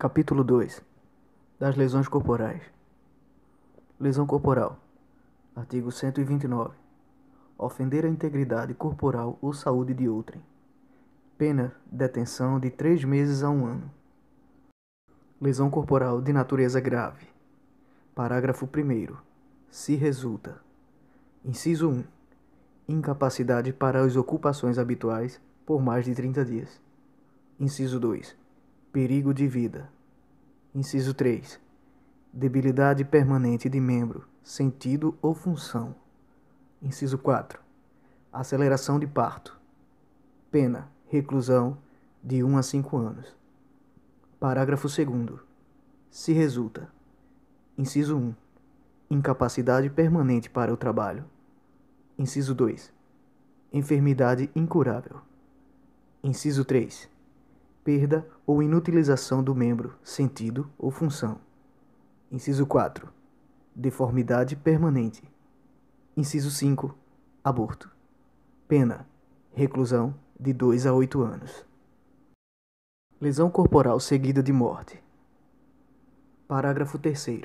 Capítulo 2 Das lesões corporais. Lesão corporal. Artigo 129. Ofender a integridade corporal ou saúde de outrem. Pena: detenção de três meses a um ano. Lesão corporal de natureza grave. Parágrafo 1. Se resulta: Inciso 1. Incapacidade para as ocupações habituais por mais de 30 dias. Inciso 2 perigo de vida. Inciso 3. Debilidade permanente de membro, sentido ou função. Inciso 4. Aceleração de parto. Pena, reclusão de 1 a 5 anos. Parágrafo 2. Se resulta. Inciso 1. Incapacidade permanente para o trabalho. Inciso 2. Enfermidade incurável. Inciso 3 perda ou inutilização do membro, sentido ou função. Inciso 4. Deformidade permanente. Inciso 5. Aborto. Pena: reclusão de 2 a 8 anos. Lesão corporal seguida de morte. Parágrafo 3.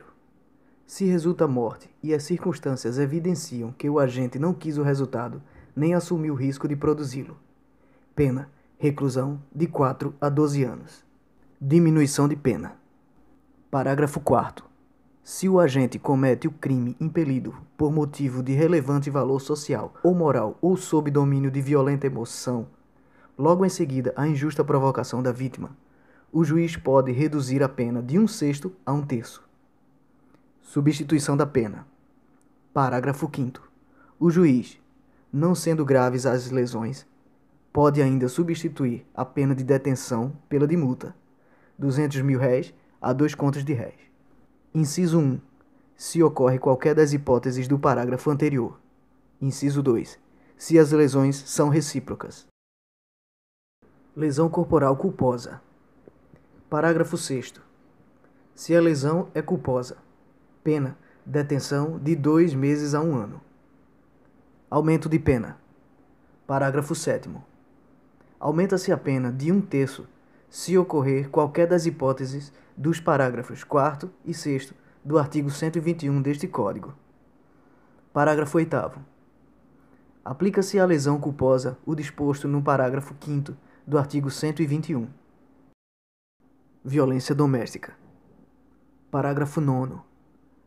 Se resulta morte e as circunstâncias evidenciam que o agente não quis o resultado nem assumiu o risco de produzi-lo. Pena: reclusão de 4 a 12 anos. Diminuição de pena. Parágrafo 4. Se o agente comete o crime impelido por motivo de relevante valor social ou moral ou sob domínio de violenta emoção, logo em seguida à injusta provocação da vítima, o juiz pode reduzir a pena de um sexto a um terço. Substituição da pena. Parágrafo 5. O juiz, não sendo graves as lesões, pode ainda substituir a pena de detenção pela de multa, 200 mil réis a dois contos de réis. Inciso 1. Se ocorre qualquer das hipóteses do parágrafo anterior. Inciso 2. Se as lesões são recíprocas. Lesão corporal culposa. Parágrafo 6. Se a lesão é culposa, pena, detenção de dois meses a um ano. Aumento de pena. Parágrafo 7 aumenta-se a pena de um terço se ocorrer qualquer das hipóteses dos parágrafos 4 e 6 do artigo 121 deste Código. Parágrafo 8. Aplica-se à lesão culposa o disposto no parágrafo 5 do artigo 121. Violência doméstica. Parágrafo 9.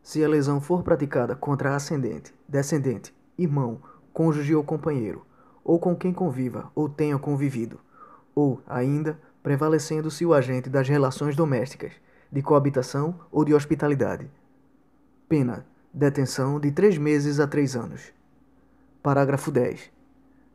Se a lesão for praticada contra ascendente, descendente, irmão, cônjuge ou companheiro, ou com quem conviva ou tenha convivido, ou, ainda, prevalecendo-se o agente das relações domésticas, de coabitação ou de hospitalidade. Pena: detenção de três meses a três anos. Parágrafo 10.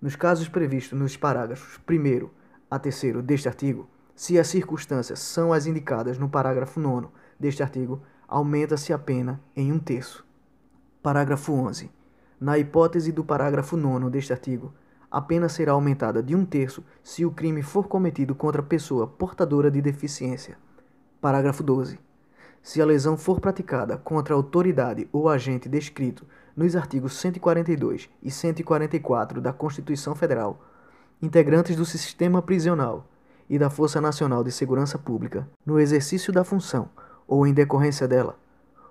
Nos casos previstos nos parágrafos 1 a 3 deste artigo, se as circunstâncias são as indicadas no parágrafo 9 deste artigo, aumenta-se a pena em um terço. Parágrafo 11. Na hipótese do parágrafo 9 deste artigo, a pena será aumentada de um terço se o crime for cometido contra pessoa portadora de deficiência. Parágrafo 12. Se a lesão for praticada contra autoridade ou agente descrito nos artigos 142 e 144 da Constituição Federal, integrantes do sistema prisional e da Força Nacional de Segurança Pública, no exercício da função ou em decorrência dela,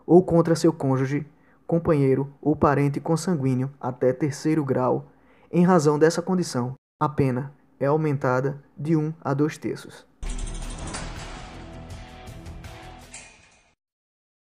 ou contra seu cônjuge, companheiro ou parente consanguíneo até terceiro grau em razão dessa condição, a pena é aumentada de 1 a 2 terços.